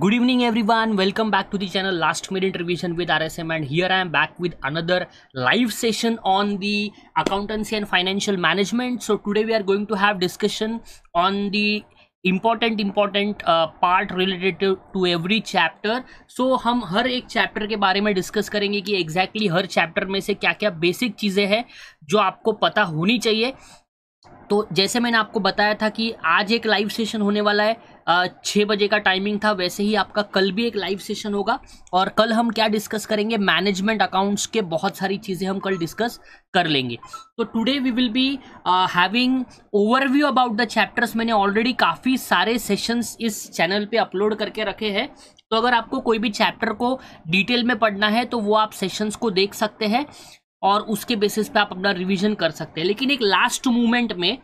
good evening everyone welcome back to the channel last मेरी revision with R S M and here I am back with another live session on the accountancy and financial management so today we are going to have discussion on the important important part related to every chapter so हम हर एक chapter के बारे में discuss करेंगे कि exactly exactly हर chapter में से क्या क्या बेसिक चीज़ें हैं जो आपको पता होनी चाहिए तो जैसे मैंने आपको बताया था कि आज एक लाइव सेशन होने वाला है छः बजे का टाइमिंग था वैसे ही आपका कल भी एक लाइव सेशन होगा और कल हम क्या डिस्कस करेंगे मैनेजमेंट अकाउंट्स के बहुत सारी चीज़ें हम कल डिस्कस कर लेंगे तो today we will be having overview about the chapters मैंने ऑलरेडी काफ़ी सारे सेशंस इस चैनल पे अपलोड करके रखे हैं तो अगर आपको कोई भी चैप्टर को डिटेल में पढ़ना है तो वो आप सेशंस को देख सकते हैं और उसके बेसिस पे आप अपना रिवीजन कर सकते हैं लेकिन एक लास्ट मोमेंट में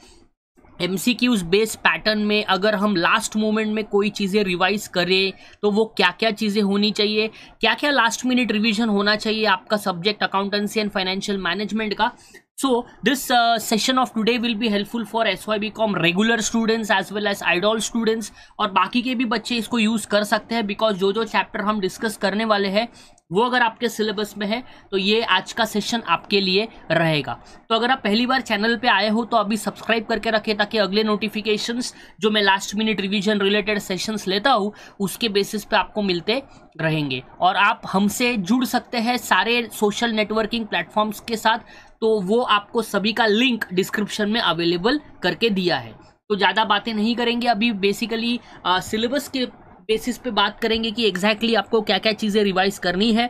एम सी की उस बेस पैटर्न में अगर हम लास्ट मोमेंट में कोई चीज़ें रिवाइज करें तो वो क्या क्या चीज़ें होनी चाहिए क्या क्या लास्ट मिनट रिविजन होना चाहिए आपका subject accountancy and financial management का so this session of today will be helpful for S Y B com regular students as well as idol students और बाकी के भी बच्चे इसको यूज़ कर सकते हैं बिकॉज जो जो चैप्टर हम डिस्कस करने वाले हैं वो अगर आपके सिलेबस में है तो ये आज का सेशन आपके लिए रहेगा तो अगर आप पहली बार चैनल पे आए हो तो अभी सब्सक्राइब करके रखें ताकि अगले नोटिफिकेशंस जो मैं last minute revision related sessions लेता हूँ उसके बेसिस पे आपको मिलते रहेंगे और आप हमसे जुड़ सकते हैं सारे सोशल नेटवर्किंग प्लेटफॉर्म्स के साथ तो वो आपको सभी का लिंक डिस्क्रिप्शन में अवेलेबल करके दिया है तो ज़्यादा बातें नहीं करेंगे अभी बेसिकली सिलेबस के बेसिस पे बात करेंगे कि एग्जैक्टली exactly आपको क्या क्या चीज़ें रिवाइज करनी है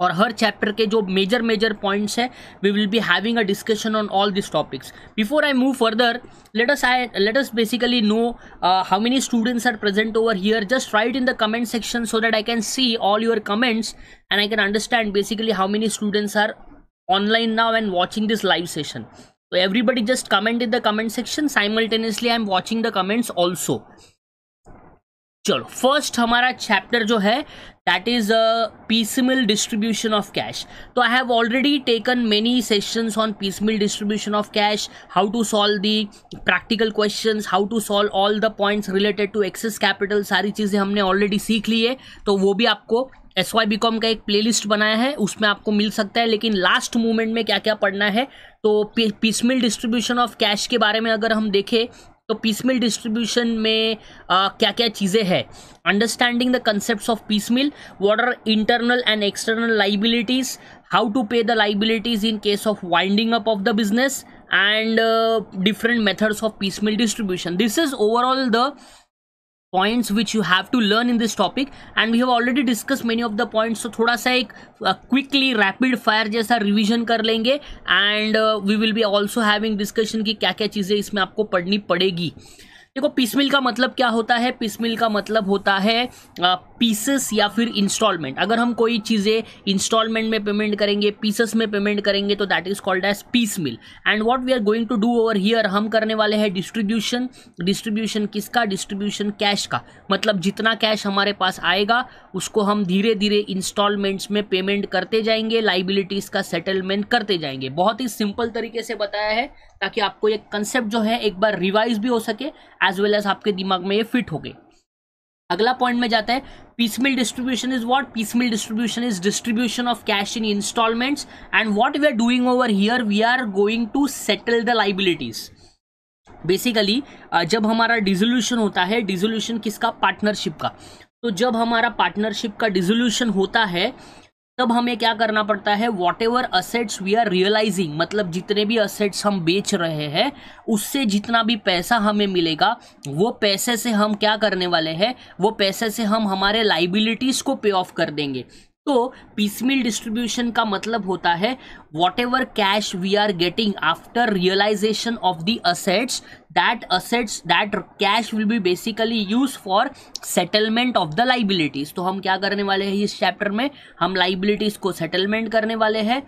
और हर चैप्टर के जो मेजर मेजर पॉइंट्स हैं we will be having a discussion on all this topics before I move further let us I let us basically know how many students are present over here just write in the comment section so that I can see all your comments and I can understand basically how many students are online now and watching this live session तो everybody just comment in the comment section simultaneously I am watching the comments also चलो first हमारा chapter जो है that is a piecemeal distribution of cash तो I have already taken many sessions on piecemeal distribution of cash how to solve the practical questions how to solve all the points related to excess capital सारी चीज़ें हमने already सीख ली है तो वो भी आपको एस वाई बी कॉम का एक लिस्ट बनाया है उसमें आपको मिल सकता है लेकिन लास्ट मोमेंट में क्या क्या पढ़ना है तो पीसमिल डिस्ट्रीब्यूशन ऑफ कैश के बारे में अगर हम देखें तो piecemeal distribution डिस्ट्रीब्यूशन में आ, क्या क्या चीज़ें हैं understanding the concept of piecemeal what are internal and external liabilities how to pay the liabilities in case of winding up of the business and uh, different methods of piecemeal distribution this is overall the points which you have to learn in this topic and we have already discuss many of the points तो थोड़ा सा एक quickly rapid fire जैसा revision कर लेंगे and we will be also having discussion की क्या क्या चीज़ें इसमें आपको पढ़नी पड़ेगी देखो पीसमिल का मतलब क्या होता है पीसमिल का मतलब होता है पीसेस या फिर इंस्टॉलमेंट अगर हम कोई चीज़ें इंस्टॉलमेंट में पेमेंट करेंगे पीसेस में पेमेंट करेंगे तो that is called as piecemeal and what we are going to do over here हम करने वाले हैं डिस्ट्रीब्यूशन डिस्ट्रीब्यूशन किसका डिस्ट्रीब्यूशन कैश का मतलब जितना कैश हमारे पास आएगा उसको हम धीरे धीरे इंस्टॉलमेंट्स में पेमेंट करते जाएंगे लाइबिलिटीज़ का सेटलमेंट करते जाएंगे बहुत ही सिंपल तरीके से बताया है ताकि आपको ये कंसेप्ट जो है एक बार रिवाइज भी हो सके एज वेल एज आपके दिमाग में ये फिट हो गए अगला पॉइंट में जाता है piecemeal distribution is what piecemeal distribution is distribution of cash in installments and what we are doing over here we are going to settle the liabilities basically जब हमारा डिजोल्यूशन होता है डिजोल्यूशन किसका पार्टनरशिप का तो जब हमारा पार्टनरशिप का डिजोल्यूशन होता है तब हमें क्या करना पड़ता है whatever assets we are realising मतलब जितने भी असेट्स हम बेच रहे हैं उससे जितना भी पैसा हमें मिलेगा वो पैसे से हम क्या करने वाले हैं वो पैसे से हम हमारे लाइबिलिटीज़ को पे ऑफ कर देंगे तो पीसमिल डिस्ट्रीब्यूशन का मतलब होता है whatever cash we are getting after realisation of the assets that assets that cash will be basically use for settlement of the liabilities तो हम क्या करने वाले हैं इस चैप्टर में हम लाइबिलिटीज को सेटलमेंट करने वाले हैं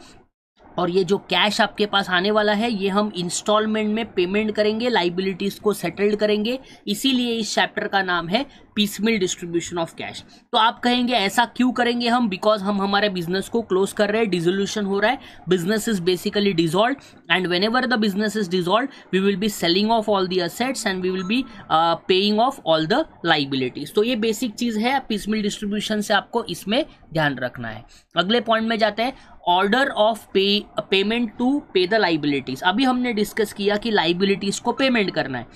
और ये जो कैश आपके पास आने वाला है ये हम इंस्टॉलमेंट में पेमेंट करेंगे लाइबिलिटीज़ को सेटल्ड करेंगे इसीलिए इस चैप्टर का नाम है पीसमिल डिस्ट्रीब्यूशन ऑफ कैश तो आप कहेंगे ऐसा क्यों करेंगे हम बिकॉज हम हमारे बिजनेस को क्लोज कर रहे हैं डिजोल्यूशन हो रहा है business is basically dissolve and whenever the business is dissolve we will be selling off all the assets and we will be paying off all the liabilities तो ये basic चीज है पीसमिल डिस्ट्रीब्यूशन से आपको इसमें ध्यान रखना है अगले पॉइंट में जाते हैं order of pay payment to pay the liabilities अभी हमने डिस्कस किया कि लाइबिलिटीज को पेमेंट करना है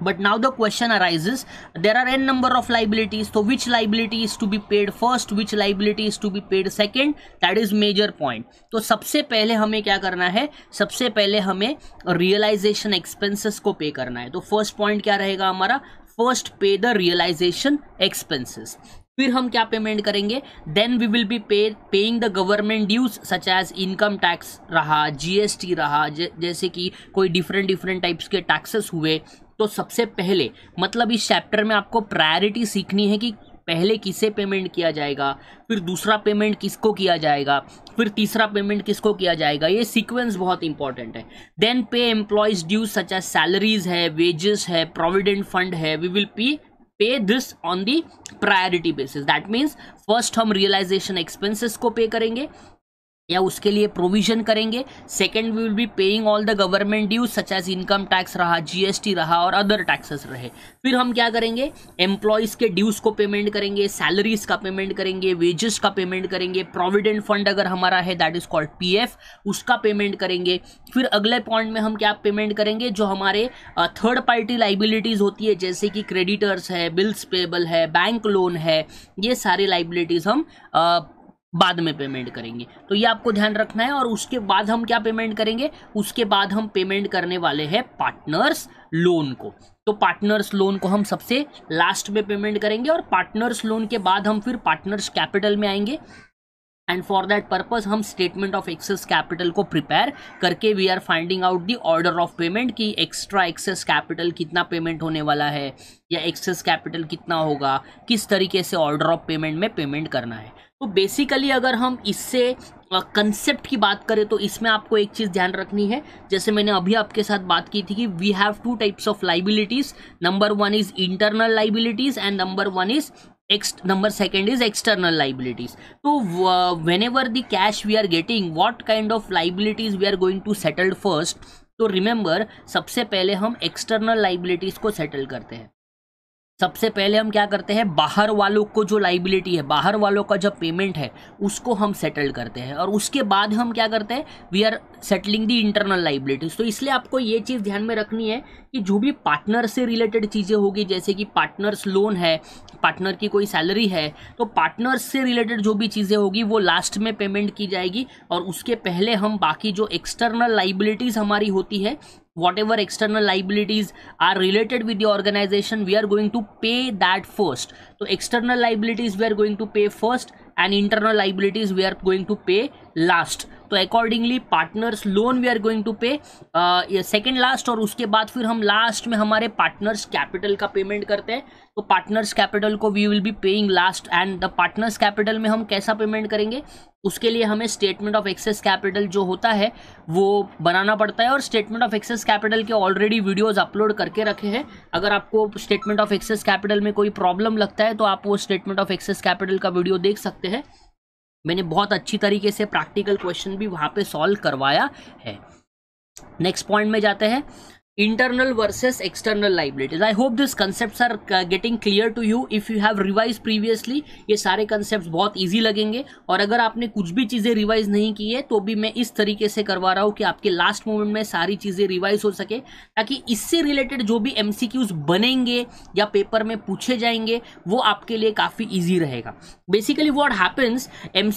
but now the question arises there are n number of liabilities so which liability is to be paid first which liability is to be paid second that is major point तो सबसे पहले हमें क्या करना है सबसे पहले हमें रियलाइजेशन एक्सपेंसेस को पे करना है तो फर्स्ट पॉइंट क्या रहेगा हमारा फर्स्ट पे द रियलाइजेशन एक्सपेंसेस फिर हम क्या पेमेंट करेंगे then we will be pay paying the government dues such as income tax रहा जीएसटी रहा जैसे कि कोई डिफरेंट डिफरेंट टाइप्स के टैक्सेस हुए तो सबसे पहले मतलब इस चैप्टर में आपको प्रायोरिटी सीखनी है कि पहले किसे पेमेंट किया जाएगा फिर दूसरा पेमेंट किसको किया जाएगा फिर तीसरा पेमेंट किसको किया जाएगा ये सीक्वेंस बहुत इंपॉर्टेंट है then pay employees due such as salaries है वेजेस है प्रोविडेंट फंड है we will P pay this on the priority basis that means first हम रियलाइजेशन एक्सपेंसेस को पे करेंगे या उसके लिए प्रोविजन करेंगे second we will be paying all the government dues such as income tax रहा GST रहा और अदर टैक्सेस रहे फिर हम क्या करेंगे एम्प्लॉयज़ के ड्यूज़ को पेमेंट करेंगे सैलरीज का पेमेंट करेंगे वेजेस का पेमेंट करेंगे प्रोविडेंट फंड अगर हमारा है दैट इज़ कॉल्ड पी उसका पेमेंट करेंगे फिर अगले पॉइंट में हम क्या पेमेंट करेंगे जो हमारे थर्ड पार्टी लाइबिलिटीज़ होती है जैसे कि क्रेडिटर्स है बिल्स पेबल है बैंक लोन है ये सारी लाइबिलिटीज़ हम uh, बाद में पेमेंट करेंगे तो ये आपको ध्यान रखना है और उसके बाद हम क्या पेमेंट करेंगे उसके बाद हम पेमेंट करने वाले हैं पार्टनर्स लोन को तो पार्टनर्स लोन को हम सबसे लास्ट में पेमेंट करेंगे और पार्टनर्स लोन के बाद हम फिर पार्टनर्स कैपिटल में आएंगे एंड फॉर दैट पर्पज हम स्टेटमेंट ऑफ एक्सेस कैपिटल को प्रिपेयर करके we are finding out the order of payment कि एक्स्ट्रा एक्सेस कैपिटल कितना पेमेंट होने वाला है या एक्सेस कैपिटल कितना होगा किस तरीके से ऑर्डर ऑफ पेमेंट में पेमेंट करना है तो बेसिकली अगर हम इससे कंसेप्ट की बात करें तो इसमें आपको एक चीज़ ध्यान रखनी है जैसे मैंने अभी आपके साथ बात की थी कि we have two types of liabilities number one is internal liabilities and number one is ex number second is external liabilities तो whenever the cash we are getting what kind of liabilities we are going to settled first तो remember सबसे पहले हम external liabilities को settle करते हैं सबसे पहले हम क्या करते हैं बाहर वालों को जो लाइबिलिटी है बाहर वालों का जो पेमेंट है उसको हम सेटल करते हैं और उसके बाद हम क्या करते हैं we are settling the internal liabilities तो इसलिए आपको ये चीज़ ध्यान में रखनी है कि जो भी पार्टनर से रिलेटेड चीज़ें होगी जैसे कि पार्टनर्स लोन है पार्टनर की कोई सैलरी है तो पार्टनर्स से रिलेटेड जो भी चीज़ें होगी वो लास्ट में पेमेंट की जाएगी और उसके पहले हम बाकी जो एक्सटर्नल लाइबिलिटीज़ हमारी होती है whatever external liabilities are related with the organization we are going to pay that first so external liabilities we are going to pay first and internal liabilities we are going to pay last तो accordingly partners loan we are going to pay second last और उसके बाद फिर हम last में हमारे partners capital का payment करते हैं तो पार्टनर्स कैपिटल को we will be paying last and the partners capital में हम कैसा पेमेंट करेंगे उसके लिए हमें स्टेटमेंट ऑफ एक्सेस कैपिटल जो होता है वो बनाना पड़ता है और स्टेटमेंट ऑफ एक्सेस कैपिटल के ऑलरेडी वीडियोस अपलोड करके रखे हैं अगर आपको स्टेटमेंट ऑफ एक्सेस कैपिटल में कोई प्रॉब्लम लगता है तो आप वो स्टेटमेंट ऑफ एक्सेस कैपिटल का वीडियो देख सकते हैं मैंने बहुत अच्छी तरीके से प्रैक्टिकल क्वेश्चन भी वहाँ पे सॉल्व करवाया है नेक्स्ट पॉइंट में जाते हैं internal versus external liabilities i hope these concepts are uh, getting clear to you if you have revised previously ये सारे concepts बहुत easy लगेंगे और अगर आपने कुछ भी चीज़ें revise नहीं की है तो भी मैं इस तरीके से करवा रहा हूँ कि आपके last moment में सारी चीज़ें revise हो सके ताकि इससे related जो भी एम बनेंगे या पेपर में पूछे जाएंगे वो आपके लिए काफ़ी ईजी रहेगा बेसिकली वॉट हैपन्स एम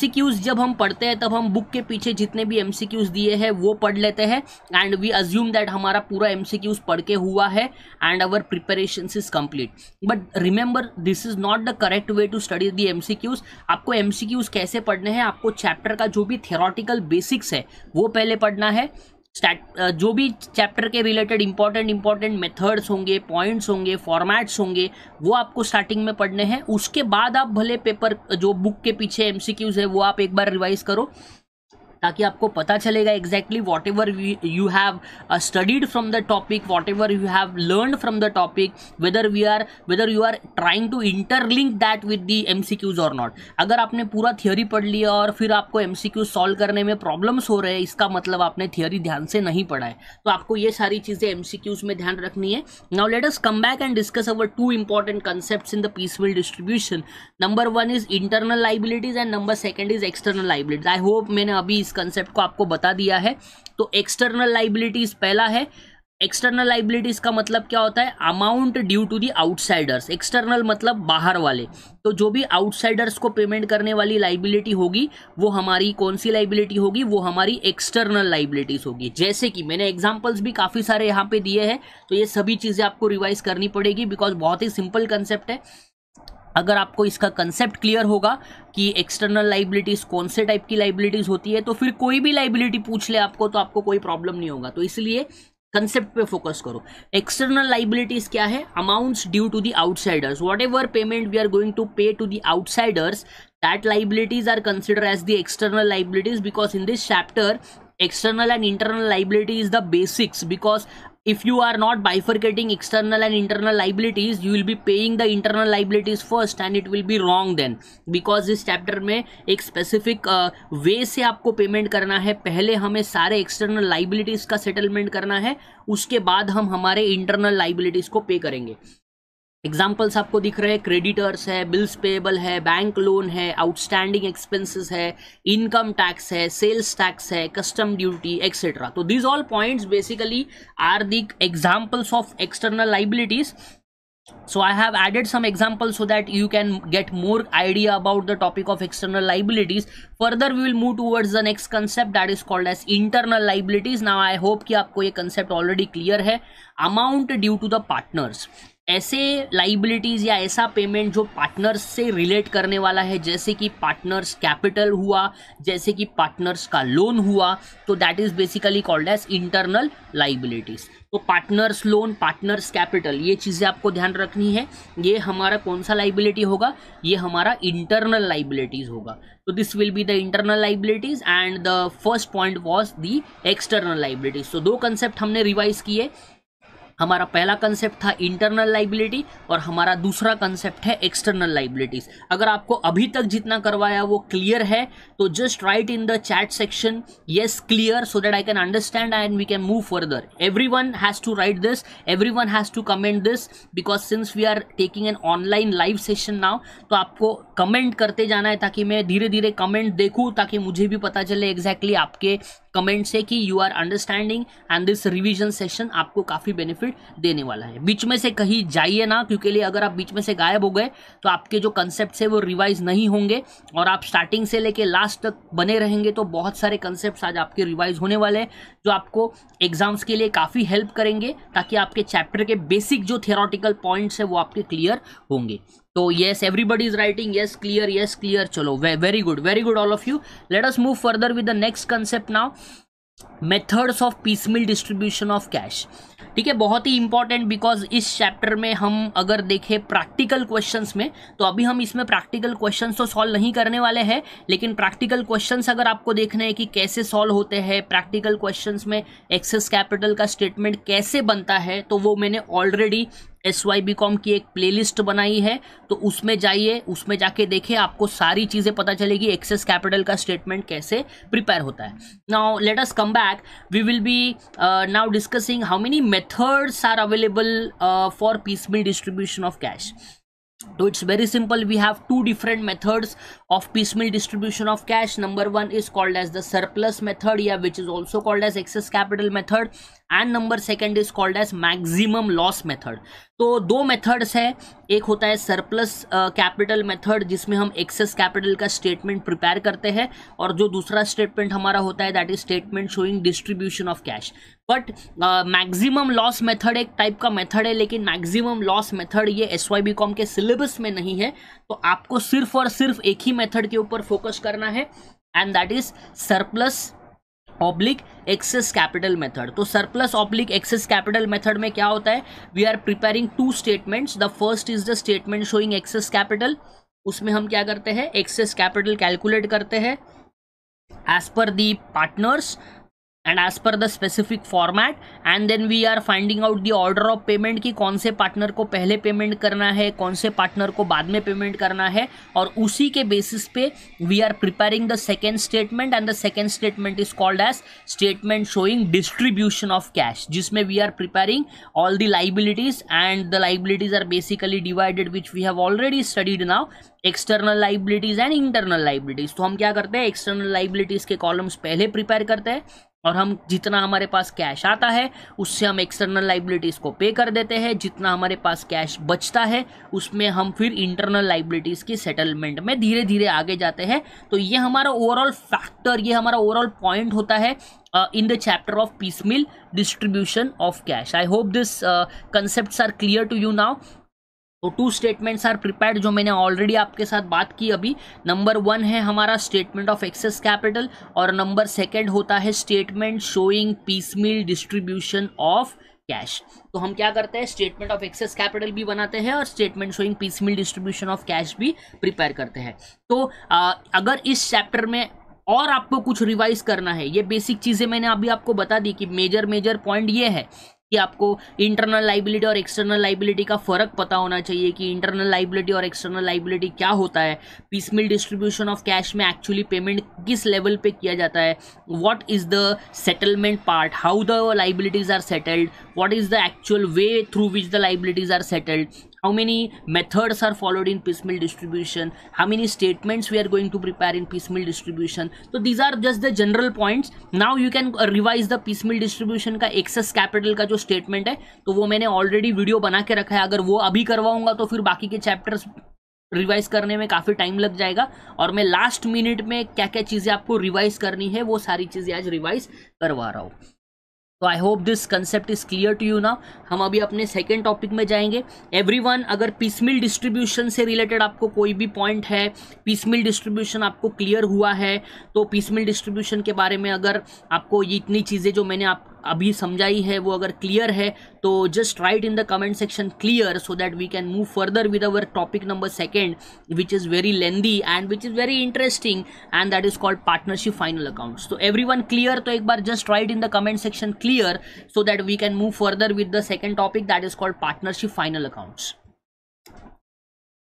जब हम पढ़ते हैं तब हम बुक के पीछे जितने भी एम दिए हैं वो पढ़ लेते हैं एंड वी अज्यूम दैट हमारा पूरा एम से पढ़ के हुआ है and our preparation is complete but remember this is not the correct way to study the M आपको एम कैसे पढ़ने हैं आपको चैप्टर का जो भी थेरोटिकल बेसिक्स है वो पहले पढ़ना है स्टैट जो भी चैप्टर के रिलेटेड इंपॉर्टेंट इंपॉर्टेंट मेथड्स होंगे पॉइंट्स होंगे फॉर्मेट्स होंगे वो आपको स्टार्टिंग में पढ़ने हैं उसके बाद आप भले पेपर जो बुक के पीछे एमसीक्यूज है वो आप एक बार रिवाइज करो ताकि आपको पता चलेगा exactly whatever you have studied from the topic whatever you have learn from the topic whether we are whether you are trying to interlink that with the M C Qs और not अगर आपने पूरा theory पढ़ लिया और फिर आपको M C cues solve करने में प्रॉब्लम्स हो रहे हैं इसका मतलब आपने थियोरी ध्यान से नहीं पढ़ा है तो आपको ये सारी चीज़ें एम सी क्यूज में ध्यान रखनी है now let us come back and discuss our two important concept in the peaceful distribution number one is internal liabilities and number second is external liabilities I hope मैंने अभी इस concept को आपको बता दिया है तो एक्सटर्नल लाइबिलिटीज पहला है एक्सटर्नल लाइबिलिटीज का मतलब क्या होता है amount due to the outsiders external मतलब बाहर वाले तो जो भी आउटसाइडर्स को पेमेंट करने वाली लाइबिलिटी होगी वो हमारी कौन सी लाइबिलिटी होगी वो हमारी एक्सटर्नल लाइबिलिटीज होगी जैसे कि मैंने एग्जांपल्स भी काफ़ी सारे यहाँ पे दिए हैं तो ये सभी चीज़ें आपको रिवाइज करनी पड़ेगी बिकॉज बहुत ही सिंपल कंसेप्ट है अगर आपको इसका कंसेप्ट क्लियर होगा कि एक्सटर्नल लाइबिलिटीज़ कौन से टाइप की लाइबिलिटीज़ होती है तो फिर कोई भी लाइबिलिटी पूछ ले आपको तो आपको कोई प्रॉब्लम नहीं होगा तो इसलिए कंसेप्ट पे फोकस करो एक्सटर्नल लाइबिलिटीज क्या है amounts due to the outsiders whatever payment we are going to pay to the outsiders that liabilities are consider as the external liabilities because in this chapter external and internal liability is the basics because if you are not bifurcating external and internal liabilities you will be paying the internal liabilities first and it will be wrong then because this chapter mein ek specific uh, way se aapko payment karna hai pehle hame sare external liabilities ka settlement karna hai uske baad hum hamare internal liabilities ko pay karenge examples आपको दिख रहे हैं creditors है bills payable है bank loan है outstanding expenses है income tax है sales tax है कस्टम ड्यूटी एक्सेट्रा तो these all point basically are the examples of external liabilities so I have added some examples so that you can get more idea about the topic of external liabilities further we will move towards the next concept that is called as internal liabilities now I hope कि आपको ये concept already clear है amount due to the partners ऐसे liabilities या ऐसा payment जो partners से relate करने वाला है जैसे कि पार्टनर्स कैपिटल हुआ जैसे कि पार्टनर्स का लोन हुआ तो that is basically called as internal liabilities तो पार्टनर्स लोन पार्टनर्स कैपिटल ये चीज़ें आपको ध्यान रखनी है ये हमारा कौन सा लाइबिलिटी होगा ये हमारा इंटरनल लाइबिलिटीज़ होगा तो this will be the internal liabilities and the first point was the external liabilities तो दो कंसेप्ट हमने रिवाइज किए हमारा पहला कंसेप्ट था इंटरनल लाइबिलिटी और हमारा दूसरा कंसेप्ट है एक्सटर्नल लाइबिलिटीज अगर आपको अभी तक जितना करवाया वो क्लियर है तो just write in the chat section yes clear so that I can understand and we can move further everyone has to write this everyone has to comment this because since we are taking an online live session now तो आपको comment करते जाना है ताकि मैं धीरे धीरे comment देखूँ ताकि मुझे भी पता चले एग्जैक्टली exactly आपके कमेंट से कि you are understanding and this revision session आपको काफ़ी बेनिफिट देने वाला है बीच में से कहीं जाइए ना क्योंकि लिए अगर आप बीच में से गायब हो गए तो आपके जो कंसेप्ट है वो रिवाइज नहीं होंगे और आप स्टार्टिंग से लेके लास्ट तक बने रहेंगे तो बहुत सारे कंसेप्ट आज आपके रिवाइज होने वाले हैं जो आपको एग्जाम्स के लिए काफ़ी हेल्प करेंगे ताकि आपके चैप्टर के बेसिक जो थेरोटिकल पॉइंट्स है वो आपके क्लियर होंगे तो yes everybody is writing yes clear yes clear चलो very good very good all of you let us move further with the next concept now methods of piecemeal distribution of cash ठीक है बहुत ही important because इस चैप्टर में हम अगर देखें प्रैक्टिकल क्वेश्चंस में तो अभी हम इसमें प्रैक्टिकल क्वेश्चंस तो सॉल्व नहीं करने वाले हैं लेकिन प्रैक्टिकल क्वेश्चंस अगर आपको देखने हैं कि कैसे सॉल्व होते हैं प्रैक्टिकल क्वेश्चंस में एक्सेस कैपिटल का स्टेटमेंट कैसे बनता है तो वो मैंने already S Y B com की एक प्लेलिस्ट बनाई है तो उसमें जाइए उसमें जाके देखिए आपको सारी चीज़ें पता चलेगी एक्सेस कैपिटल का स्टेटमेंट कैसे प्रिपेयर होता है now let us come back we will be now discussing how many methods are available for piece distribution of cash तो it's very simple we have two different methods of piece distribution of cash number one is called as the surplus method या which is also called as excess capital method and number second is called as maximum loss method तो दो methods है एक होता है surplus capital method जिसमें हम excess capital का स्टेटमेंट प्रिपेयर करते हैं और जो दूसरा स्टेटमेंट हमारा होता है that is statement showing distribution of cash but maximum loss method एक टाइप का मेथड है लेकिन मैक्सिमम लॉस मेथड ये एस वाई बी कॉम के सिलेबस में नहीं है तो आपको सिर्फ और सिर्फ एक ही मेथड के ऊपर फोकस करना है and that is surplus oblique excess capital method तो surplus oblique excess capital method में क्या होता है we are preparing two statements the first is the statement showing excess capital उसमें हम क्या करते हैं एक्सेस कैपिटल कैलकुलेट करते हैं as per the partners and as per the specific format and then we are finding out the order of payment कि कौन से पार्टनर को पहले पेमेंट करना है कौन से पार्टनर को बाद में पेमेंट करना है और उसी के बेसिस पे we are preparing the second statement and the second statement is called as statement showing distribution of cash जिसमें we are preparing all the liabilities and the liabilities are basically divided which we have already studied now external liabilities and internal liabilities तो हम क्या करते हैं external liabilities के columns पहले prepare करते हैं और हम जितना हमारे पास कैश आता है उससे हम एक्सटर्नल लाइबिलिटीज़ को पे कर देते हैं जितना हमारे पास कैश बचता है उसमें हम फिर इंटरनल लाइबिलिटीज़ की सेटलमेंट में धीरे धीरे आगे जाते हैं तो ये हमारा ओवरऑल फैक्टर ये हमारा ओवरऑल पॉइंट होता है in the chapter of piecemeal distribution of cash I hope this concept are clear to you now तो टू स्टेटमेंट्स आर प्रिपेयर्ड जो मैंने ऑलरेडी आपके साथ बात की अभी नंबर वन है हमारा स्टेटमेंट ऑफ एक्सेस कैपिटल और नंबर सेकेंड होता है statement showing piecemeal distribution of cash तो हम क्या करते हैं स्टेटमेंट ऑफ एक्सेस कैपिटल भी बनाते हैं और statement showing piecemeal distribution of cash भी प्रिपेयर करते हैं तो आ, अगर इस चैप्टर में और आपको कुछ रिवाइज करना है ये बेसिक चीज़ें मैंने अभी आपको बता दी कि मेजर मेजर पॉइंट ये है कि आपको इंटरनल लाइबिलिटी और एक्सटर्नल लाइबिलिटी का फ़र्क पता होना चाहिए कि इंटरनल लाइबिलिटी और एक्सटर्नल लाइबिलिटी क्या होता है पीसमिल डिस्ट्रीब्यूशन ऑफ कैश में एक्चुअली पेमेंट किस लेवल पे किया जाता है what is the settlement part how the liabilities are settled what is the actual way through which the liabilities are settled how many methods are followed in piecemeal distribution how many statements we are going to prepare in piecemeal distribution so these are just the general points now you can revise the piecemeal distribution ka excess capital ka jo statement hai to wo maine already video bana ke rakha hai agar wo abhi karwaunga to fir baki ke chapters revise करने में काफ़ी time लग जाएगा और मैं last minute में क्या क्या चीज़ें आपको रिवाइज करनी है वो सारी चीज़ें आज रिवाइज करवा रहा हूँ तो I hope this concept is clear to you ना हम अभी अपने सेकेंड टॉपिक में जाएंगे एवरी वन अगर पीसमिल डिस्ट्रीब्यूशन से रिलेटेड आपको कोई भी पॉइंट है पीसमिल डिस्ट्रीब्यूशन आपको क्लियर हुआ है तो पीसमिल डिस्ट्रीब्यूशन के बारे में अगर आपको ये इतनी चीज़ें जो मैंने आप अभी समझाई है वो अगर क्लियर है तो just write in the comment section clear so that we can move further with our topic number second which is very lengthy and which is very interesting and that is called partnership final accounts तो everyone clear तो एक बार just write in the comment section clear so that we can move further with the second topic that is called partnership final accounts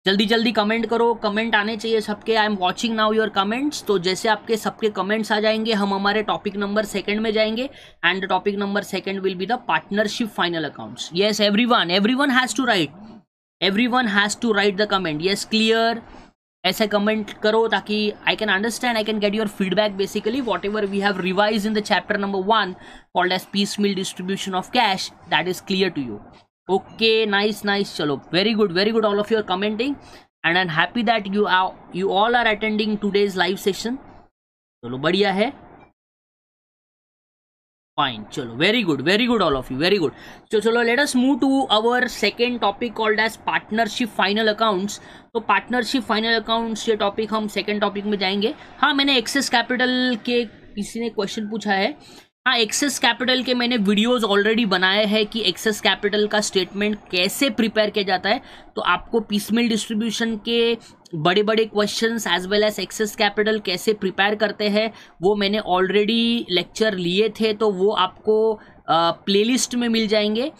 जल्दी जल्दी comment करो comment आने चाहिए सबके I am watching now your comments तो जैसे आपके सबके कमेंट्स आ जाएंगे हम हमारे टॉपिक नंबर सेकंड में जाएंगे and topic number second will be the partnership final accounts yes everyone everyone has to write everyone has to write the comment yes clear ऐसे comment करो ताकि I can understand I can get your feedback basically whatever we have revise in the chapter number one called as piecemeal distribution of cash that is clear to you okay nice nice चलो very good very good all of your commenting and I am happy that you are you all are attending today's live session चलो बढ़िया है fine चलो very good very good all of you very good so चलो let us move to our second topic called as partnership final accounts तो partnership final accounts ये topic हम second topic में जाएंगे हाँ मैंने एक्सेस कैपिटल के किसी ने क्वेश्चन पूछा है हाँ एक्सेस कैपिटल के मैंने वीडियोस ऑलरेडी बनाए हैं कि एक्सेस कैपिटल का स्टेटमेंट कैसे प्रिपेयर किया जाता है तो आपको पीसमिल डिस्ट्रीब्यूशन के बड़े बड़े questions as well as excess capital कैसे प्रिपेयर करते हैं वो मैंने ऑलरेडी लेक्चर लिए थे तो वो आपको प्लेलिस्ट में मिल जाएंगे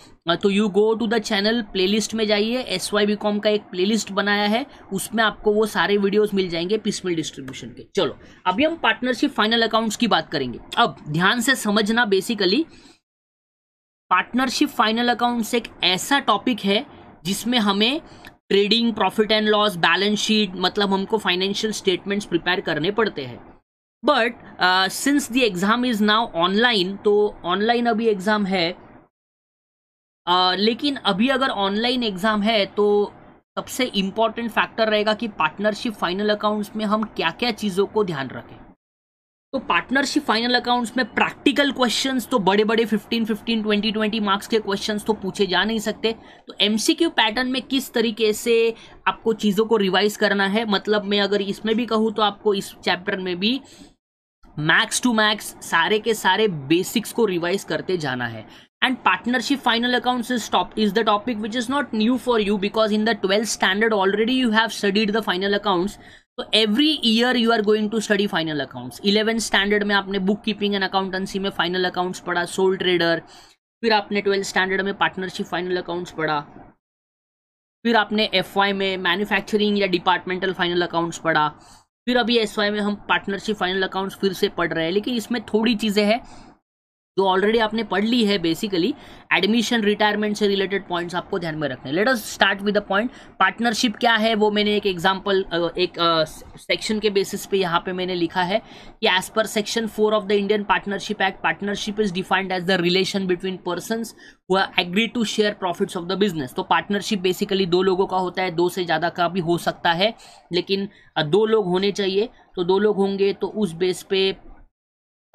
तो you go to the channel playlist में जाइए एस वाई बी कॉम का एक प्लेलिस्ट बनाया है उसमें आपको वो सारे वीडियोस मिल जाएंगे पिसमिल डिस्ट्रीब्यूशन के चलो अभी हम पार्टनरशिप फाइनल अकाउंट्स की बात करेंगे अब ध्यान से समझना बेसिकली पार्टनरशिप फाइनल अकाउंट्स एक ऐसा टॉपिक है जिसमें हमें trading profit and loss balance sheet मतलब हमको फाइनेंशियल स्टेटमेंट्स प्रिपेयर करने पड़ते हैं but since the exam is now online तो ऑनलाइन अभी एग्ज़ाम है uh, लेकिन अभी अगर ऑनलाइन एग्ज़ाम है तो सबसे इम्पॉर्टेंट फैक्टर रहेगा कि पार्टनरशिप फाइनल अकाउंट्स में हम क्या क्या चीज़ों को ध्यान रखें तो पार्टनरशिप फाइनल अकाउंट्स में प्रैक्टिकल क्वेश्चंस तो बड़े बड़े 15 15 20 20 मार्क्स के क्वेश्चंस तो पूछे जा नहीं सकते तो एमसीक्यू पैटर्न में किस तरीके से आपको चीज़ों को रिवाइज करना है मतलब मैं अगर इसमें भी कहूँ तो आपको इस चैप्टर में भी मैक्स टू मैक्स सारे के सारे बेसिक्स को रिवाइज करते जाना है and partnership final account is top is the topic which is not new for you because in the twelfth standard already you have studied the final accounts तो every year you are going to study final accounts eleventh standard में आपने bookkeeping and accountancy में final accounts पढ़ा sole trader फिर आपने twelfth standard में partnership final accounts पढ़ा फिर आपने एफ में मैन्युफैक्चरिंग या डिपार्टमेंटल फाइनल अकाउंट्स पढ़ा फिर अभी एस में हम पार्टनरशिप फाइनल अकाउंट्स फिर से पढ़ रहे हैं लेकिन इसमें थोड़ी चीज़ें हैं जो ऑलरेडी आपने पढ़ ली है बेसिकली एडमिशन रिटायरमेंट से रिलेटेड पॉइंट्स आपको ध्यान में रखने let us start with the point partnership क्या है वो मैंने एक एग्जांपल एक सेक्शन के बेसिस पे यहाँ पे मैंने लिखा है कि as per section four of the Indian partnership act partnership is defined as the relation between person who agree to share profits of the business तो पार्टनरशिप बेसिकली दो लोगों का होता है दो से ज़्यादा का भी हो सकता है लेकिन दो लोग होने चाहिए तो दो लोग होंगे तो उस बेस पे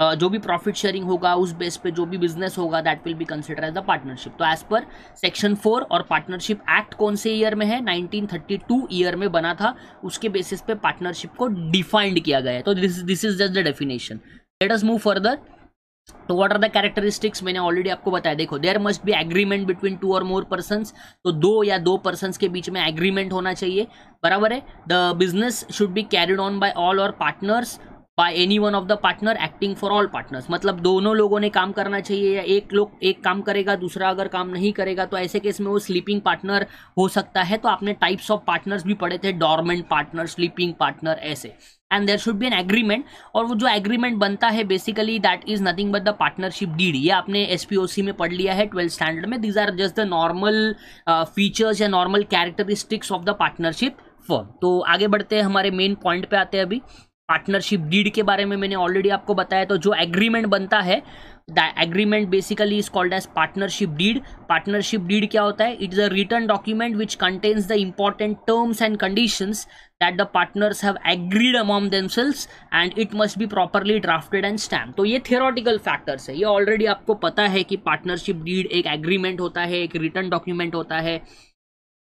जो भी प्रॉफिट शेयरिंग होगा उस बेस पे जो भी बिजनेस होगा that will be consider as a partnership तो एज पर सेक्शन फोर और पार्टनरशिप एक्ट कौन से ईयर में है 1932 ईयर में बना था उसके बेसिस पे पार्टनरशिप को डिफाइंड किया गया है तो this this is just the definition let us move further तो व्हाट आर द कैरेक्टरिस्टिक्स मैंने ऑलरेडी आपको बताया देखो there must be agreement between two or more person तो दो या दो पर्सन के बीच में एग्रीमेंट होना चाहिए बराबर है the business should be carried on by all or partners by any one of the partner acting for all partners मतलब दोनों लोगों ने काम करना चाहिए या एक लोग एक काम करेगा दूसरा अगर काम नहीं करेगा तो ऐसे केस में वो स्लीपिंग पार्टनर हो सकता है तो आपने टाइप्स ऑफ पार्टनर्स भी पढ़े थे डॉर्मेंट पार्टनर स्लीपिंग पार्टनर ऐसे and there should be an agreement और वो जो एग्रीमेंट बनता है basically that is nothing but the partnership deed ये आपने एस में पढ़ लिया है ट्वेल्थ स्टैंडर्ड में these are just the normal features या normal characteristics of the partnership form तो आगे बढ़ते हैं हमारे मेन पॉइंट पे आते हैं अभी पार्टनरशिप डीड के बारे में मैंने ऑलरेडी आपको बताया तो जो एग्रीमेंट बनता है the agreement basically is called as partnership deed partnership deed क्या होता है it is a written document which contains the important terms and conditions that the partners have agreed among themselves and it must be properly drafted and stamp तो ये theoretical factors है ये already आपको पता है कि पार्टनरशिप डीड एक agreement होता है एक रिटर्न डॉक्यूमेंट होता है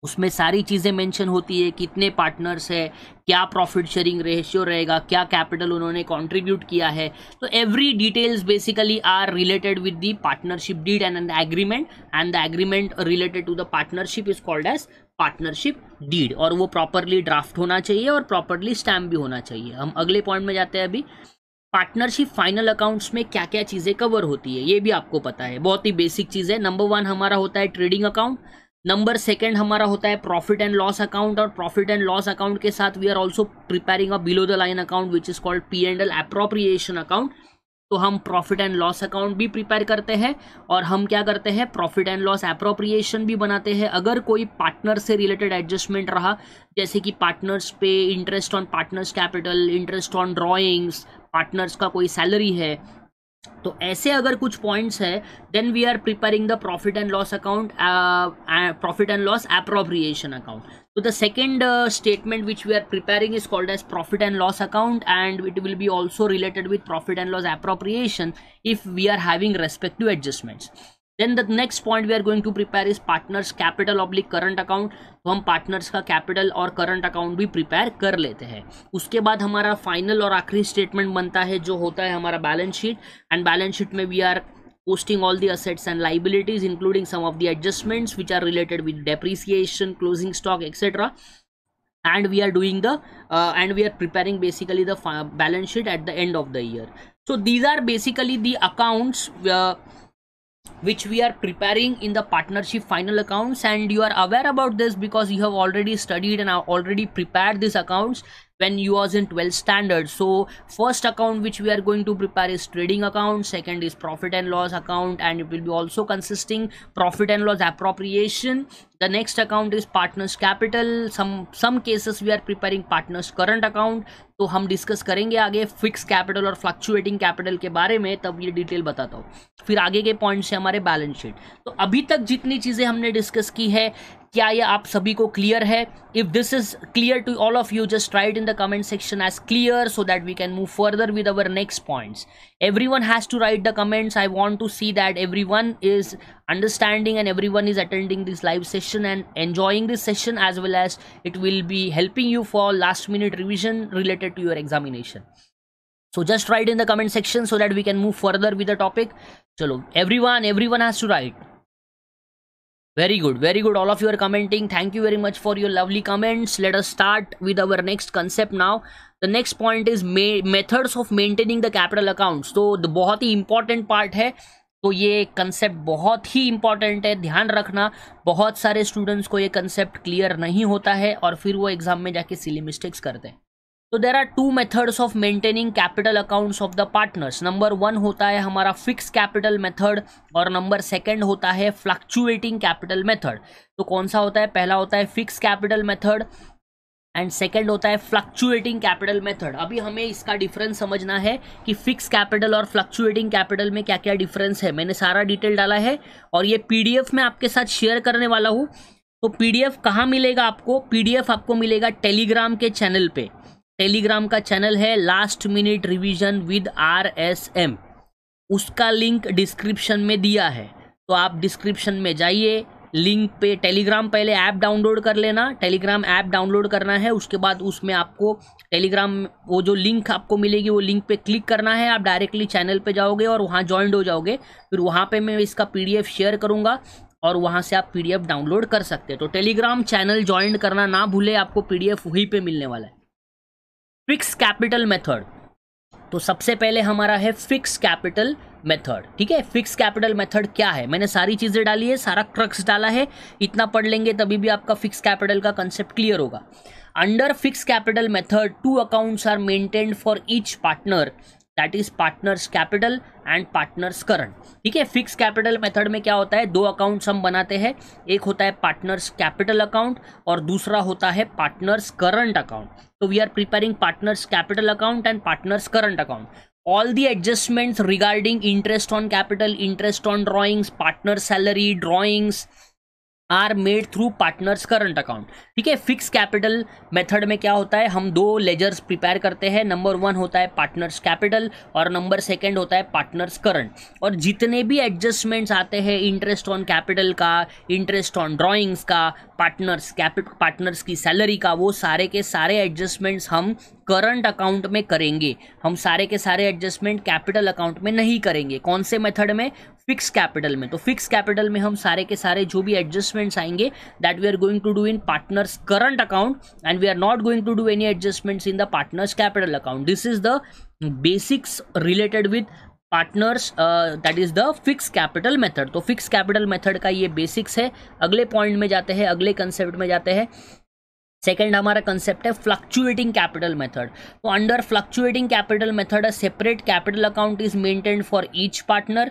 उसमें सारी चीज़ें मेंशन होती है कितने पार्टनर्स है क्या प्रॉफिट शेयरिंग रेशियो रहेगा क्या कैपिटल उन्होंने कंट्रीब्यूट किया है तो every details basically are related with the partnership deed and and agreement and the agreement related to the partnership is called as partnership deed और वो प्रॉपरली ड्राफ्ट होना चाहिए और प्रॉपरली स्टैम्प भी होना चाहिए हम अगले पॉइंट में जाते हैं अभी पार्टनरशिप फाइनल अकाउंट्स में क्या क्या चीज़ें कवर होती है ये भी आपको पता है बहुत ही बेसिक चीज़ है नंबर वन हमारा होता है ट्रेडिंग अकाउंट नंबर सेकंड हमारा होता है प्रॉफिट एंड लॉस अकाउंट और प्रॉफिट एंड लॉस अकाउंट के साथ we are also preparing a below the line account which is called P and L appropriation account तो हम प्रॉफिट एंड लॉस अकाउंट भी prepare करते हैं और हम क्या करते हैं प्रॉफिट एंड लॉस अप्रोप्रिएशन भी बनाते हैं अगर कोई पार्टनर से रिलेटेड एडजस्टमेंट रहा जैसे कि पार्टनर्स पे interest on partners capital interest on drawings partners का कोई सैलरी है तो ऐसे अगर कुछ पॉइंट्स है then we are preparing the profit and loss account profit and loss appropriation account तो the second statement which we are preparing is called as profit and loss account and it will be also related with profit and loss appropriation if we are having respective adjustments then the next point we are going to prepare is partners capital oblique current account तो हम partners का capital और current account भी prepare कर लेते हैं उसके बाद हमारा फाइनल और आखिरी स्टेटमेंट बनता है जो होता है हमारा balance sheet and balance sheet में we are posting all the assets and liabilities including some of the adjustments which are related with depreciation closing stock etcetera and we are doing the and we are preparing basically the balance sheet at the end of the year so these are basically the accounts which we are preparing in the partnership final accounts and you are aware about this because you have already studied and have already prepared these accounts when you was in 12 standard so first account which we are going to prepare is trading account second is profit and loss account and it will be also consisting profit and loss appropriation the next account is partners capital some some cases we are preparing partners current account तो हम discuss करेंगे आगे fix capital और fluctuating capital के बारे में तब ये डिटेल बताता हूँ फिर आगे के पॉइंट से हमारे बैलेंस शीट तो अभी तक जितनी चीज़ें हमने डिस्कस की है क्या ये आप सभी को क्लियर है if this is clear to all of you just write in the comment section as clear so that we can move further with our next points everyone has to write the comments i want to see that everyone is understanding and everyone is attending this live session and enjoying this session as well as it will be helping you for last minute revision related to your examination so just write in the comment section so that we can move further with the topic chalo everyone everyone has to write very good very good all of you are commenting thank you very much for your lovely comments let us start with our next concept now the next point is methods of maintaining the capital accounts तो बहुत ही important part है तो ये concept बहुत ही important है ध्यान रखना बहुत सारे स्टूडेंट्स को ये कंसेप्ट क्लियर नहीं होता है और फिर वो एग्जाम में जाके सिली मिस्टेक्स करते हैं तो there are two methods of maintaining capital accounts of the partners number one होता है हमारा फिक्स कैपिटल मेथड और नंबर सेकंड होता है फ्लक्चुएटिंग कैपिटल मेथड तो कौन सा होता है पहला होता है fix capital method and second होता है फ्लक्चुएटिंग कैपिटल मेथड अभी हमें इसका डिफरेंस समझना है कि फिक्स कैपिटल और फ्लक्चुएटिंग कैपिटल में क्या क्या डिफरेंस है मैंने सारा डिटेल डाला है और ये पीडीएफ मैं आपके साथ शेयर करने वाला हूँ तो पीडीएफ कहाँ मिलेगा आपको पीडीएफ आपको मिलेगा टेलीग्राम के चैनल पे टेलीग्राम का चैनल है last minute revision with R S M उसका लिंक डिस्क्रिप्शन में दिया है तो आप डिस्क्रिप्शन में जाइए लिंक पे टेलीग्राम पहले ऐप डाउनलोड कर लेना टेलीग्राम ऐप डाउनलोड करना है उसके बाद उसमें आपको टेलीग्राम वो जो लिंक आपको मिलेगी वो लिंक पे क्लिक करना है आप डायरेक्टली चैनल पे जाओगे और वहाँ ज्वाइंट हो जाओगे फिर वहाँ पे मैं इसका पीडीएफ शेयर करूँगा और वहाँ से आप पीडीएफ डाउनलोड कर सकते हैं तो टेलीग्राम चैनल ज्वाइन करना ना भूले आपको पीडीएफ वहीं पर मिलने वाला है फिक्स कैपिटल मेथड तो सबसे पहले हमारा है फिक्स कैपिटल मेथड ठीक है फिक्स कैपिटल मेथड क्या है मैंने सारी चीज़ें डाली है सारा क्रक्स डाला है इतना पढ़ लेंगे तभी भी आपका फिक्स कैपिटल का कंसेप्ट क्लियर होगा under fix capital method two accounts are maintained for each partner that is partners capital and partners current ठीक है फिक्स कैपिटल मेथड में क्या होता है दो अकाउंट्स हम बनाते हैं एक होता है पार्टनर्स कैपिटल अकाउंट और दूसरा होता है पार्टनर्स करंट अकाउंट तो we are preparing partners capital account and partners current account all the adjustments regarding interest on capital interest on drawings partner salary drawings are made through partners current account ठीक है fix capital method में क्या होता है हम दो ledgers prepare करते हैं नंबर वन होता है पार्टनर्स कैपिटल और नंबर सेकेंड होता है पार्टनर्स करंट और जितने भी एडजस्टमेंट्स आते हैं इंटरेस्ट ऑन कैपिटल का इंटरेस्ट ऑन ड्राॅइंग्स का पार्टनर्स कैपिटल पार्टनर्स की सैलरी का वो सारे के सारे एडजस्टमेंट्स हम करंट अकाउंट में करेंगे हम सारे के सारे एडजस्टमेंट कैपिटल अकाउंट में नहीं करेंगे कौन से मेथड में फिक्स कैपिटल में तो फिक्स कैपिटल में हम सारे के सारे जो भी एडजस्टमेंट्स आएंगे that we are going to do in partners current account and we are not going to do any adjustments in the partners capital account this is the basics related with partners that is the fix capital method तो fix capital method का ये basics है अगले point में जाते हैं अगले concept में जाते हैं सेकेंड हमारा कंसेप्ट है फ्लक्चुएटिंग कैपिटल मेथड तो under fluctuating capital method a separate capital account is maintained for each partner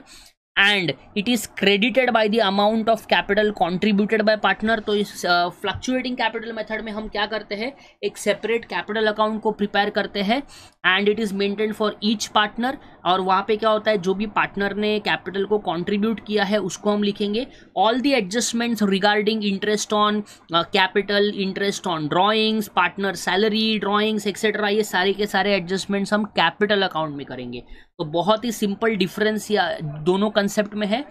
and it is credited by the amount of capital contributed by partner तो इस fluctuating capital method में हम क्या करते हैं एक separate capital account को prepare करते हैं and it is maintain for each partner और वहाँ पे क्या होता है जो भी पार्टनर ने कैपिटल को कॉन्ट्रीब्यूट किया है उसको हम लिखेंगे all the adjustments regarding interest on capital interest on drawings partner salary drawings etcetera ये सारे के सारे एडजस्टमेंट्स हम कैपिटल अकाउंट में करेंगे तो बहुत ही सिंपल डिफरेंस या दोनों कॉन्सेप्ट में है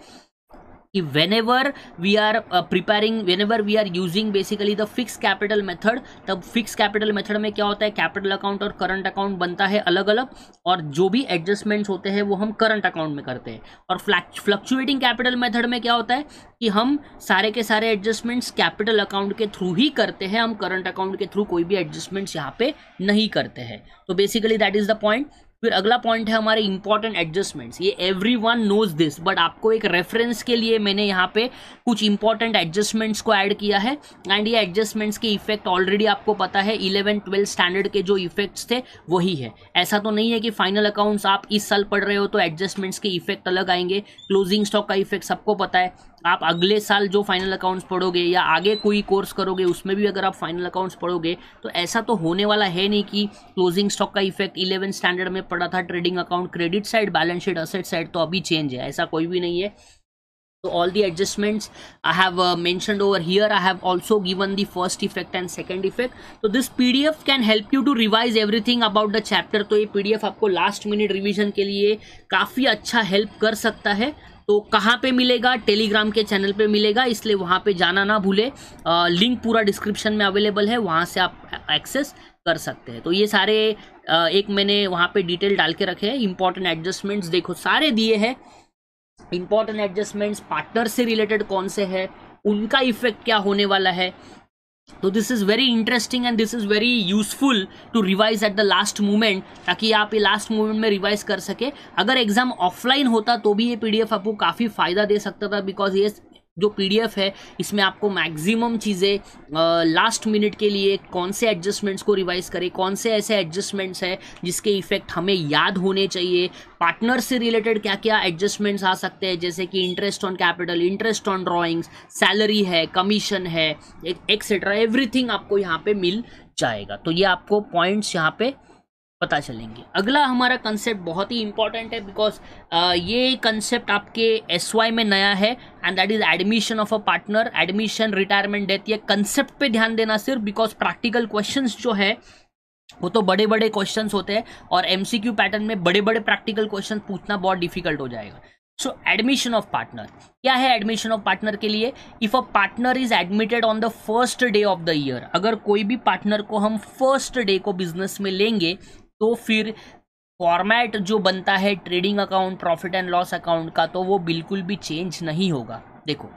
कि whenever we are preparing whenever we are using basically the fix capital method तब फिक्स कैपिटल मेथड में क्या होता है कैपिटल अकाउंट और करंट अकाउंट बनता है अलग अलग और जो भी एडजस्टमेंट्स होते हैं वो हम करंट अकाउंट में करते हैं और फ्लक्चुएटिंग कैपिटल मेथड में क्या होता है कि हम सारे के सारे एडजस्टमेंट्स कैपिटल अकाउंट के थ्रू ही करते हैं हम करंट अकाउंट के थ्रू कोई भी एडजस्टमेंट्स यहाँ पे नहीं करते हैं तो basically that is the point फिर अगला पॉइंट है हमारे इंपॉर्टेंट एडजस्टमेंट्स ये everyone knows this but आपको एक रेफरेंस के लिए मैंने यहाँ पे कुछ इंपॉर्टेंट एडजस्टमेंट्स को ऐड किया है एंड ये एडजस्टमेंट्स के इफेक्ट ऑलरेडी आपको पता है इलेवन ट्वेल्थ स्टैंडर्ड के जो इफेक्ट्स थे वही है ऐसा तो नहीं है कि फाइनल अकाउंट्स आप इस साल पढ़ रहे हो तो एडजस्टमेंट्स के इफेक्ट अलग आएंगे क्लोजिंग स्टॉक का इफेक्ट सबको पता है आप अगले साल जो फाइनल अकाउंट्स पढ़ोगे या आगे कोई कोर्स करोगे उसमें भी अगर आप फाइनल अकाउंट्स पढ़ोगे तो ऐसा तो होने वाला है नहीं कि क्लोजिंग स्टॉक का इफेक्ट इलेवन स्टैंडर्ड में पड़ा था trading account credit side balance sheet asset side तो अभी चेंज है ऐसा कोई भी नहीं है तो all the adjustments I have mention over here I have also given the first effect and second effect तो this P D F can help you to revise everything about the chapter तो ये P D F आपको last minute revision के लिए काफ़ी अच्छा help कर सकता है तो कहाँ पे मिलेगा टेलीग्राम के चैनल पे मिलेगा इसलिए वहाँ पे जाना ना भूले लिंक पूरा डिस्क्रिप्शन में अवेलेबल है वहाँ से आप एक्सेस कर सकते हैं तो ये सारे आ, एक मैंने वहाँ पे डिटेल डाल के रखे हैं इंपॉर्टेंट एडजस्टमेंट्स देखो सारे दिए हैं इंपॉर्टेंट एडजस्टमेंट्स पार्टनर से रिलेटेड कौन से है उनका इफेक्ट क्या होने वाला है तो this is very interesting and this is very useful to revise at the last moment ताकि आप ये लास्ट मोमेंट में रिवाइज कर सके अगर एग्जाम ऑफलाइन होता तो भी ये पीडीएफ आपको काफ़ी फ़ायदा दे सकता था बिकॉज ये जो पीडीएफ है इसमें आपको मैक्सिमम चीज़ें लास्ट मिनट के लिए कौन से एडजस्टमेंट्स को रिवाइज करें कौन से ऐसे एडजस्टमेंट्स हैं जिसके इफेक्ट हमें याद होने चाहिए पार्टनर से रिलेटेड क्या क्या एडजस्टमेंट्स आ सकते हैं जैसे कि interest on capital interest on drawings salary है कमीशन है एक्सेट्रा एवरीथिंग आपको यहाँ पर मिल जाएगा तो ये आपको पॉइंट्स यहाँ पर पता चलेंगे अगला हमारा कंसेप्ट बहुत ही इंपॉर्टेंट है बिकॉज ये कंसेप्ट आपके एस में नया है and that is admission of a partner admission retirement death ये कंसेप्ट पे ध्यान देना सिर्फ बिकॉज प्रैक्टिकल क्वेश्चंस जो है वो तो बड़े बड़े क्वेश्चंस होते हैं और एमसीक्यू पैटर्न में बड़े बड़े प्रैक्टिकल क्वेश्चन पूछना बहुत डिफिकल्ट हो जाएगा सो एडमिशन ऑफ पार्टनर क्या है एडमिशन ऑफ पार्टनर के लिए if a partner is admitted on the first day of the year अगर कोई भी पार्टनर को हम फर्स्ट डे को बिजनेस में लेंगे तो फिर फॉर्मेट जो बनता है trading account profit and loss account का तो वो बिल्कुल भी चेंज नहीं होगा देखो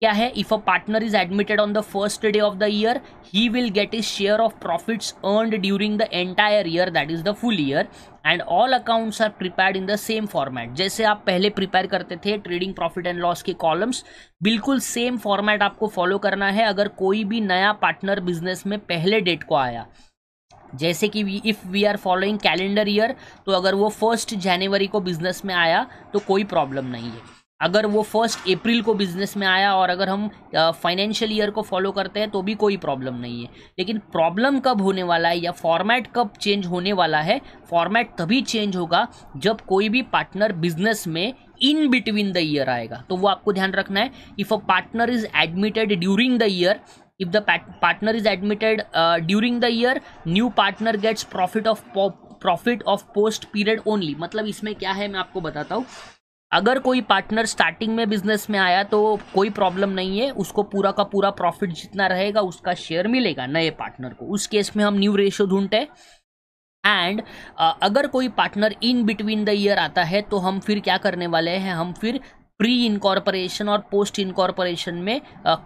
क्या है if a partner is admitted on the first day of the year he will get his share of profits earned during the entire year that is the full year and all accounts are prepared in the same format जैसे आप पहले prepare करते थे trading profit and loss के columns बिल्कुल same format आपको follow करना है अगर कोई भी नया पार्टनर बिजनेस में पहले डेट को आया जैसे कि if we are following calendar year तो अगर वो फर्स्ट जनवरी को बिजनेस में आया तो कोई प्रॉब्लम नहीं है अगर वो फर्स्ट अप्रैल को बिजनेस में आया और अगर हम फाइनेंशियल ईयर को फॉलो करते हैं तो भी कोई प्रॉब्लम नहीं है लेकिन प्रॉब्लम कब होने वाला है या फॉर्मेट कब चेंज होने वाला है फॉर्मेट तभी चेंज होगा जब कोई भी पार्टनर बिजनेस में इन बिटवीन द ईयर आएगा तो वो आपको ध्यान रखना है if a partner is admitted during the year if the partner is admitted uh, during the year new partner gets profit of profit of post period only मतलब इसमें क्या है मैं आपको बताता हूँ अगर कोई पार्टनर स्टार्टिंग में बिजनेस में आया तो कोई प्रॉब्लम नहीं है उसको पूरा का पूरा प्रॉफिट जितना रहेगा उसका शेयर मिलेगा नए पार्टनर को उस केस में हम न्यू रेशियो ढूंढते एंड uh, अगर कोई partner in between the year आता है तो हम फिर क्या करने वाले हैं हम फिर प्री इनकॉर्पोरेशन और पोस्ट इनकॉर्पोरेशन में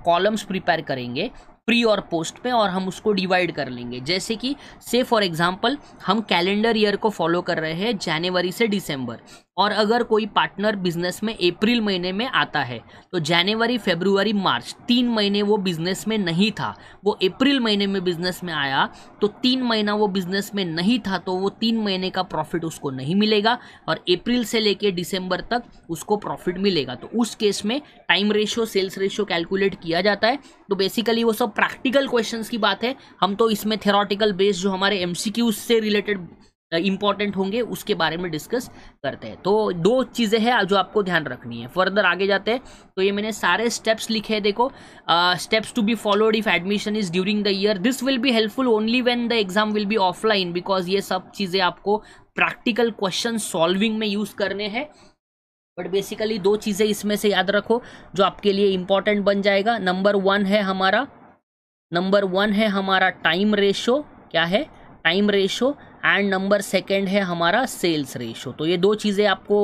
कॉलम्स प्रिपेयर करेंगे प्री और पोस्ट में और हम उसको डिवाइड कर लेंगे जैसे कि से फॉर एग्जांपल हम कैलेंडर ईयर को फॉलो कर रहे हैं जनवरी से दिसंबर और अगर कोई पार्टनर बिजनेस में अप्रैल महीने में आता है तो जनवरी फेब्रुवरी मार्च तीन महीने वो बिजनेस में नहीं था वो अप्रैल महीने में बिजनेस में आया तो तीन महीना वो बिजनेस में नहीं था तो वो तीन महीने का प्रॉफिट उसको नहीं मिलेगा और अप्रैल से लेके दिसंबर तक उसको प्रॉफिट मिलेगा तो उस केस में time ratio sales ratio calculate किया जाता है तो बेसिकली वो सब प्रैक्टिकल क्वेश्चन की बात है हम तो इसमें थेरोटिकल बेस्ड जो हमारे एम से रिलेटेड इंपॉर्टेंट होंगे उसके बारे में डिस्कस करते हैं तो दो चीज़ें हैं जो आपको ध्यान रखनी है फर्दर आगे जाते हैं तो ये मैंने सारे स्टेप्स लिखे हैं देखो steps to be followed if admission is during the year this will be helpful only when the exam will be offline because ये सब चीज़ें आपको प्रैक्टिकल क्वेश्चन सॉल्विंग में यूज़ करने हैं बट बेसिकली दो चीज़ें इसमें से याद रखो जो आपके लिए इंपॉर्टेंट बन जाएगा नंबर वन है हमारा नंबर वन है हमारा टाइम रेशो क्या है time ratio and number second है हमारा सेल्स रेशो तो ये दो चीज़ें आपको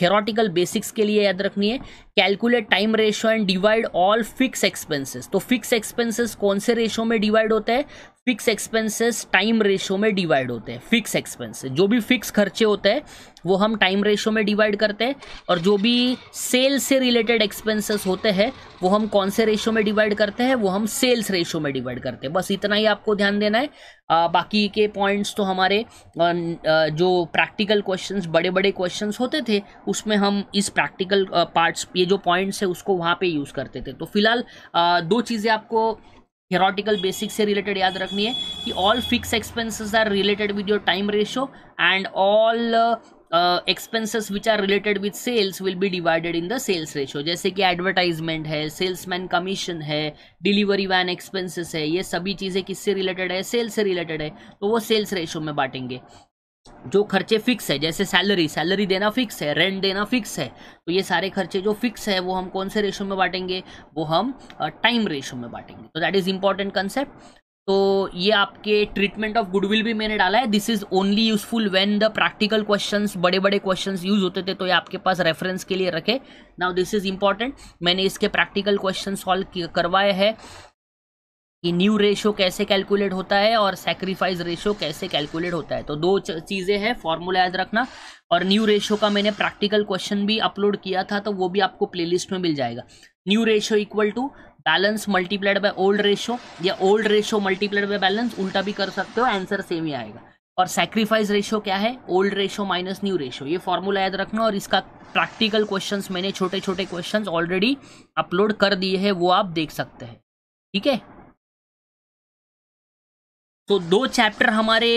थियोरटिकल बेसिक्स के लिए याद रखनी है calculate time ratio and divide all fix expenses तो फिक्स एक्सपेंसेस कौन से रेशो में डिवाइड होते हैं फिक्स एक्सपेंसेस टाइम रेशो में डिवाइड होते हैं फिक्स एक्सपेंसेस जो भी फिक्स खर्चे होते हैं वो हम टाइम रेशो में डिवाइड करते हैं और जो भी सेल से रिलेटेड एक्सपेंसेस होते हैं वो हम कौन से रेशो में डिवाइड करते हैं वो हम सेल्स रेशो में डिवाइड करते हैं बस इतना ही आपको ध्यान देना है आ, बाकी के पॉइंट्स तो हमारे आ, जो प्रैक्टिकल क्वेश्चन बड़े बड़े क्वेश्चन होते थे उसमें हम इस प्रैक्टिकल पार्ट्स ये जो पॉइंट्स है उसको वहाँ पर यूज़ करते थे तो फिलहाल दो चीज़ें आपको थियोरटिकल बेसिक से रिलेटेड याद रखनी है कि all fix expenses are related with your time ratio and all expenses which are related with sales will be divided in the sales ratio जैसे कि एडवर्टाइजमेंट है सेल्समैन कमीशन है डिलीवरी वैन एक्सपेंसेस है ये सभी चीज़ें किससे रिलेटेड है सेल्स से रिलेटेड है तो वो सेल्स रेशियो में बांटेंगे जो खर्चे फिक्स है जैसे सैलरी सैलरी देना फिक्स है रेंट देना फिक्स है तो ये सारे खर्चे जो फिक्स है वो हम कौन से रेशो में बांटेंगे वो हम टाइम रेशो में बांटेंगे तो दैट इज़ इंपॉर्टेंट कंसेप्ट तो ये आपके ट्रीटमेंट ऑफ गुडविल भी मैंने डाला है this is only useful when the practical questions बड़े बड़े क्वेश्चंस यूज होते थे तो ये आपके पास रेफरेंस के लिए रखे नाउ दिस इज़ इंपॉर्टेंट मैंने इसके प्रैक्टिकल क्वेश्चन सॉल्व करवाए हैं कि न्यू रेशो कैसे कैलकुलेट होता है और सेक्रीफाइस रेशो कैसे कैलकुलेट होता है तो दो चीज़ें हैं फॉर्मूला याद रखना और न्यू रेशो का मैंने प्रैक्टिकल क्वेश्चन भी अपलोड किया था तो वो भी आपको प्लेलिस्ट में मिल जाएगा new ratio equal to balance multiplied by old ratio या old ratio multiplied by balance उल्टा भी कर सकते हो आंसर सेम ही आएगा और सेक्रीफाइस रेशो क्या है old ratio minus new ratio ये फॉर्मूला याद रखना और इसका प्रैक्टिकल क्वेश्चंस मैंने छोटे छोटे क्वेश्चंस ऑलरेडी अपलोड कर दिए हैं वो आप देख सकते हैं ठीक है तो दो चैप्टर हमारे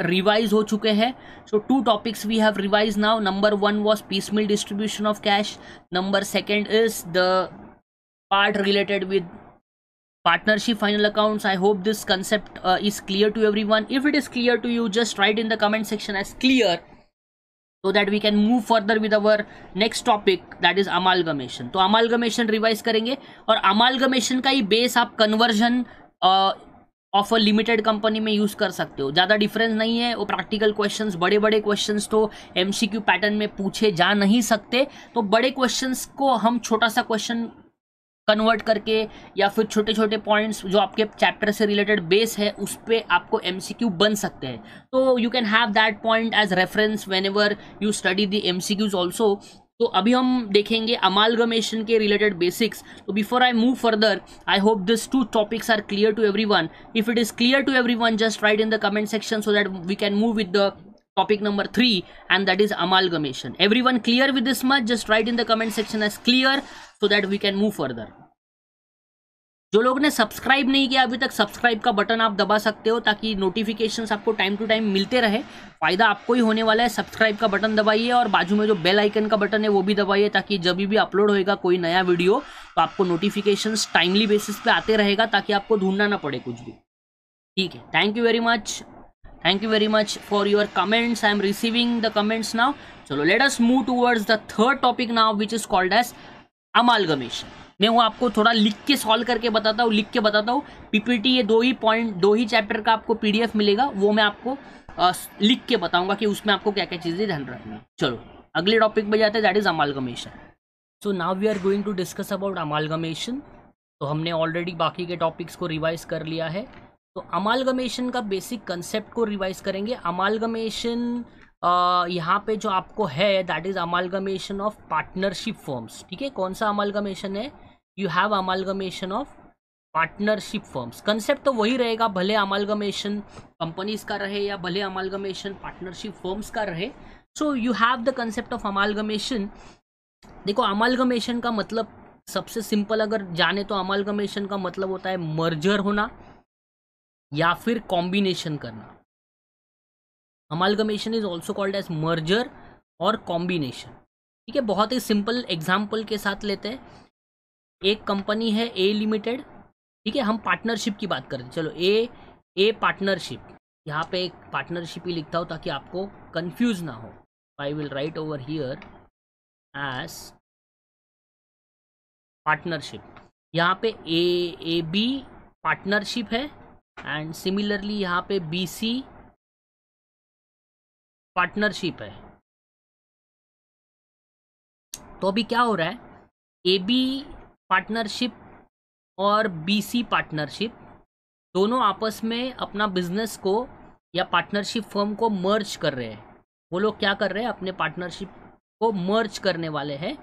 रिवाइज हो चुके हैं so two topics we have revise now number one was piecemeal distribution of cash number second is the part related with partnership final accounts I hope this concept is clear to everyone if it is clear to you just write in the comment section as clear so that we can move further with our next topic that is amalgamation तो amalgamation revise करेंगे और amalgamation का ही base आप conversion of a limited company में use कर सकते हो ज़्यादा डिफरेंस नहीं है वो प्रैक्टिकल क्वेश्चन बड़े बड़े क्वेश्चन तो एमसीक्यू पैटर्न में पूछे जा नहीं सकते तो बड़े क्वेश्चन को हम छोटा सा क्वेश्चन कन्वर्ट करके या फिर छोटे छोटे पॉइंट्स जो आपके चैप्टर से रिलेटेड बेस है उस पर आपको एम बन सकते हैं तो you can have that point as reference whenever you study the M C Qs also तो अभी हम देखेंगे अमालगमेशन के रिलेटेड बेसिक्स तो before I move further I hope this two topics are clear to everyone if it is clear to everyone just write in the comment section so that we can move with the topic number three and that is amalgamation every everyone clear with this much just write in the comment section as clear so that we can move further जो लोग ने subscribe नहीं किया अभी तक subscribe का button आप दबा सकते हो ताकि नोटिफिकेशंस आपको टाइम टू टाइम मिलते रहे फ़ायदा आपको ही होने वाला है सब्सक्राइब का बटन दबाइए और बाजू में जो बेल आइकन का बटन है वो भी दबाइए ताकि जब भी अपलोड होएगा कोई नया वीडियो तो आपको नोटिफिकेशन टाइमली बेसिस पे आते रहेगा ताकि आपको ढूंढना ना पड़े कुछ भी ठीक है thank you very much thank you very much for your comments I am receiving the comments now चलो let us move towards the third topic now which is called as amalgamation मैं वो आपको थोड़ा लिख के सॉल्व करके बताता हूँ लिख के बताता हूँ पीपीटी ये दो ही पॉइंट दो ही चैप्टर का आपको पीडीएफ मिलेगा वो मैं आपको आ, लिख के बताऊंगा कि उसमें आपको क्या क्या चीज़ें ध्यान रखना चलो अगले टॉपिक पर जाते हैं that is amalgamation so now we are going to discuss about amalgamation तो हमने ऑलरेडी बाकी के टॉपिक्स को रिवाइज कर लिया है तो अमालगमेशन का बेसिक कंसेप्ट को रिवाइज करेंगे अमालगमेशन यहाँ पे जो आपको है that is amalgamation of partnership firms ठीक है कौन सा अमालगमेशन है you have amalgamation of partnership firms concept तो वही रहेगा भले अमालगमेशन कंपनीज का रहे या भले अमालगमेशन पार्टनरशिप फर्म्स का रहे so you have the concept of amalgamation देखो अमालगमेशन का मतलब सबसे सिंपल अगर जाने तो अमालगमेशन का मतलब होता है मर्जर होना या फिर कॉम्बिनेशन करना amalgamation is also called as merger और कॉम्बिनेशन ठीक है बहुत ही सिंपल एग्जाम्पल के साथ लेते हैं एक कंपनी है ए लिमिटेड ठीक है हम पार्टनरशिप की बात करें चलो ए ए पार्टनरशिप यहाँ पे एक पार्टनरशिप ही लिखता हो ताकि आपको कंफ्यूज ना हो I will write over here as partnership यहाँ पे ए ए बी पार्टनरशिप है एंड सिमिलरली यहाँ पे बी सी पार्टनरशिप है तो अभी क्या हो रहा है ए बी पार्टनरशिप और बीसी पार्टनरशिप दोनों आपस में अपना बिजनेस को या पार्टनरशिप फर्म को मर्ज कर रहे हैं वो लोग क्या कर रहे हैं अपने पार्टनरशिप को मर्ज करने वाले हैं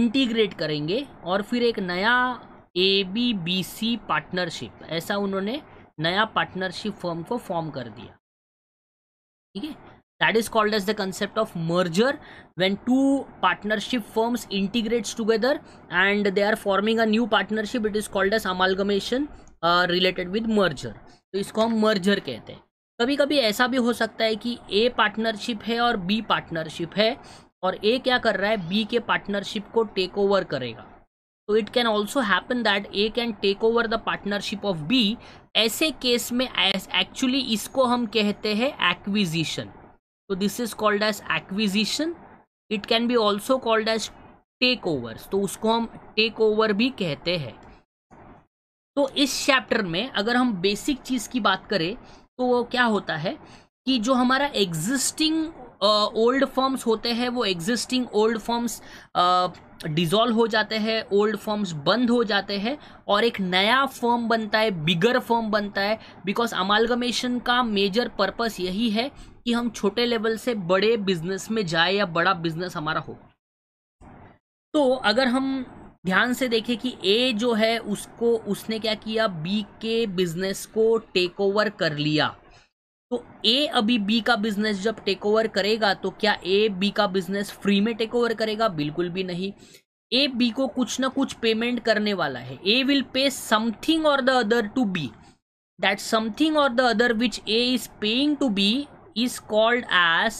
इंटीग्रेट करेंगे और फिर एक नया A B B C partnership ऐसा उन्होंने नया पार्टनरशिप फर्म को फॉर्म कर दिया ठीक है that is called as the concept of merger when two partnership firms integrates together and they are forming a new partnership it is called as amalgamation uh, related with merger तो इसको हम merger कहते हैं कभी कभी ऐसा भी हो सकता है कि ए पार्टनरशिप है और बी पार्टनरशिप है और ए क्या कर रहा है बी के पार्टनरशिप को टेक ओवर करेगा तो it can also happen that A can take over the partnership of B ऐसे केस में एक्चुअली इसको हम कहते हैं acquisition so this is called as acquisition it can be also called as takeovers तो उसको हम takeover भी कहते हैं तो इस चैप्टर में अगर हम बेसिक चीज़ की बात करें तो वो क्या होता है कि जो हमारा एग्जिस्टिंग ओल्ड फॉर्म्स होते हैं वो एग्जिस्टिंग ओल्ड फॉर्म्स डिजोल्व हो जाते हैं ओल्ड फॉर्म्स बंद हो जाते हैं और एक नया फॉर्म बनता है बिगर फॉर्म बनता है बिकॉज अमालगमेशन का मेजर पर्पस यही है कि हम छोटे लेवल से बड़े बिजनेस में जाए या बड़ा बिजनेस हमारा हो तो अगर हम ध्यान से देखें कि ए जो है उसको उसने क्या किया बी के बिजनेस को टेक ओवर कर लिया तो ए अभी बी का बिजनेस जब टेक ओवर करेगा तो क्या ए बी का बिजनेस फ्री में टेक ओवर करेगा बिल्कुल भी नहीं ए बी को कुछ ना कुछ पेमेंट करने वाला है ए विल पे समथिंग और the other to B that something और the other which A is paying to B is called as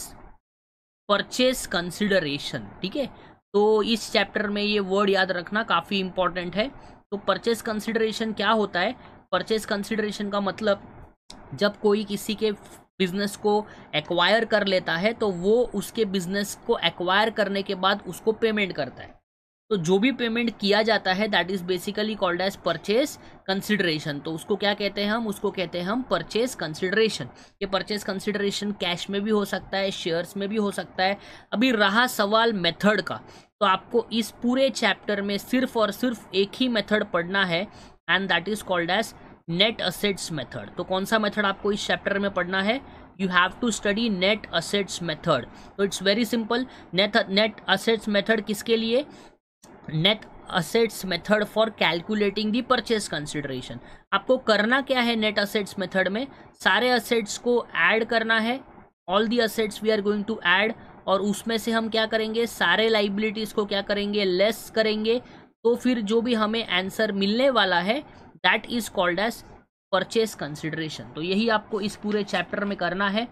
purchase consideration ठीक है तो इस चैप्टर में ये वर्ड याद रखना काफ़ी इंपॉर्टेंट है तो परचेस कंसिडरेशन क्या होता है परचेस कंसिडरेशन का मतलब जब कोई किसी के बिजनेस को एक्वायर कर लेता है तो वो उसके बिजनेस को एक्वायर करने के बाद उसको पेमेंट करता है तो जो भी पेमेंट किया जाता है that is basically called as purchase consideration तो उसको क्या कहते हैं हम उसको कहते हैं हम परचेज कंसिडरेशन ये परचेज कंसिडरेशन कैश में भी हो सकता है शेयर्स में भी हो सकता है अभी रहा सवाल मेथड का तो आपको इस पूरे चैप्टर में सिर्फ और सिर्फ एक ही मेथड पढ़ना है and that is called as net assets method तो कौन सा मेथड आपको इस चैप्टर में पढ़ना है you have to study net assets method तो it's very simple net net assets method किसके लिए net assets method for calculating the purchase consideration आपको करना क्या है नेट असेट्स मेथड में सारे असेट्स को ऐड करना है all the assets we are going to add और उसमें से हम क्या करेंगे सारे लाइबिलिटीज़ को क्या करेंगे लेस करेंगे तो फिर जो भी हमें आंसर मिलने वाला है that is called as purchase consideration तो यही आपको इस पूरे चैप्टर में करना है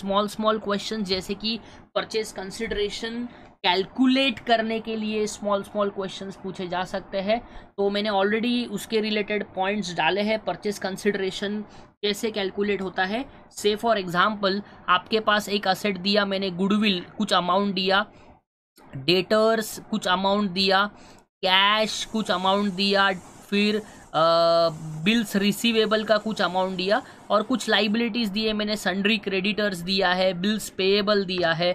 स्मॉल स्मॉल क्वेश्चन जैसे कि परचेस कंसिडरेशन कैलकुलेट करने के लिए स्मॉल स्मॉल क्वेश्चंस पूछे जा सकते हैं तो मैंने ऑलरेडी उसके रिलेटेड पॉइंट्स डाले हैं परचेस कंसिडरेशन कैसे कैलकुलेट होता है से फॉर एग्जांपल आपके पास एक असेट दिया मैंने गुडविल कुछ अमाउंट दिया डेटर्स कुछ अमाउंट दिया कैश कुछ अमाउंट दिया फिर बिल्स uh, रिसीवेबल का कुछ अमाउंट दिया और कुछ लाइबिलिटीज़ दिए मैंने सन्ड्री क्रेडिटर्स दिया है बिल्स पेएबल दिया है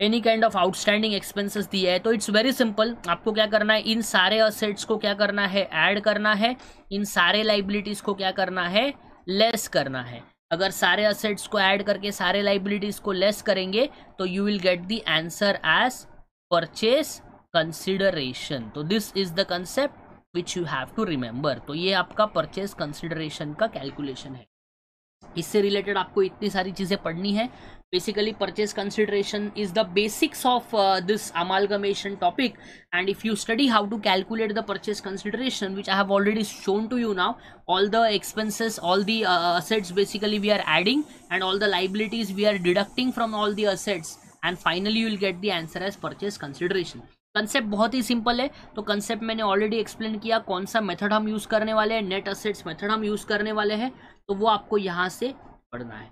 any kind of outstanding expenses दिए है तो इट्स वेरी सिंपल आपको क्या करना है इन सारे असेट्स को क्या करना है ऐड करना है इन सारे लाइबिलिटीज को क्या करना है लेस करना है अगर सारे असेट्स को ऐड करके सारे लाइबिलिटीज को लेस करेंगे तो you will get the answer as purchase consideration तो this is the concept which you have to remember तो ये आपका परचेस कंसिडरेशन का कैलकुलेशन है इससे रिलेटेड आपको इतनी सारी चीज़ें पढ़नी है basically purchase consideration is the basics of uh, this amalgamation topic and if you study how to calculate the purchase consideration which i have already shown to you now all the expenses all the uh, assets basically we are adding and all the liabilities we are deducting from all the assets and finally you will get the answer as purchase consideration concept बहुत ही simple है तो concept मैंने already explain किया कौन सा method हम use करने वाले हैं नेट असेट्स मेथड हम यूज़ करने वाले हैं तो वो आपको यहाँ से पढ़ना है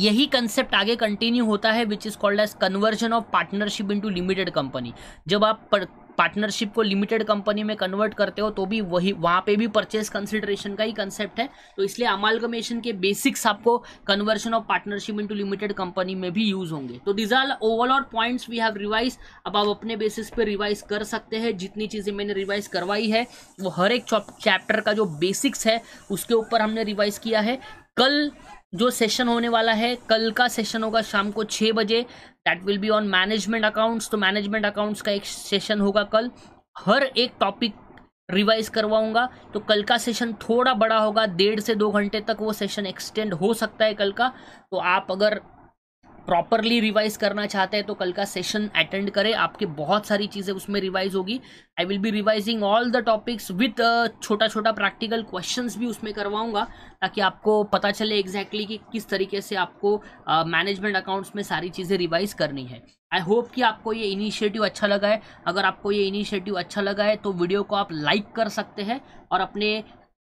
यही कंसेप्ट आगे कंटिन्यू होता है which is called as conversion of partnership into limited company जब आप पार्टनरशिप को लिमिटेड कंपनी में कन्वर्ट करते हो तो भी वही वहाँ पे भी परचेज कंसिडरेशन का ही कंसेप्ट है तो इसलिए अमालगमेशन के बेसिक्स आपको conversion of partnership into limited company में भी यूज होंगे तो these are overall points we have revise अब आप अपने बेसिस पे रिवाइज कर सकते हैं जितनी चीज़ें मैंने रिवाइज करवाई है वो हर एक चैप्टर का जो बेसिक्स है उसके ऊपर हमने रिवाइज किया है कल जो सेशन होने वाला है कल का सेशन होगा शाम को छः बजे that will be on management accounts तो मैनेजमेंट अकाउंट्स का एक सेशन होगा कल हर एक टॉपिक रिवाइज करवाऊंगा तो कल का सेशन थोड़ा बड़ा होगा डेढ़ से दो घंटे तक वो सेशन एक्सटेंड हो सकता है कल का तो आप अगर प्रॉपरली रिवाइज करना चाहते हैं तो कल का सेशन अटेंड करें आपके बहुत सारी चीज़ें उसमें रिवाइज होगी I will be revising all the topics with छोटा छोटा प्रैक्टिकल क्वेश्चंस भी उसमें करवाऊंगा ताकि आपको पता चले एग्जैक्टली exactly कि किस तरीके से आपको मैनेजमेंट uh, अकाउंट्स में सारी चीज़ें रिवाइज करनी है आई होप कि आपको ये इनिशिएटिव अच्छा लगा है अगर आपको ये इनिशिएटिव अच्छा लगा है तो वीडियो को आप लाइक कर सकते हैं और अपने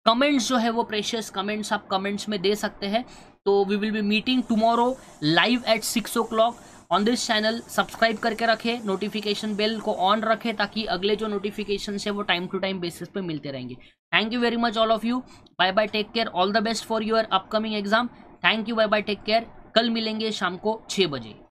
कमेंट्स जो है वो प्रेशियस कमेंट्स आप कमेंट्स में दे सकते हैं तो we will be meeting tomorrow live at six o'clock on this channel subscribe करके रखें नोटिफिकेशन बेल को ऑन रखें ताकि अगले जो नोटिफिकेशन है वो टाइम टू टाइम बेसिस पे मिलते रहेंगे thank you very much all of you bye bye take care all the best for your upcoming exam thank you bye bye take care कल मिलेंगे शाम को छः बजे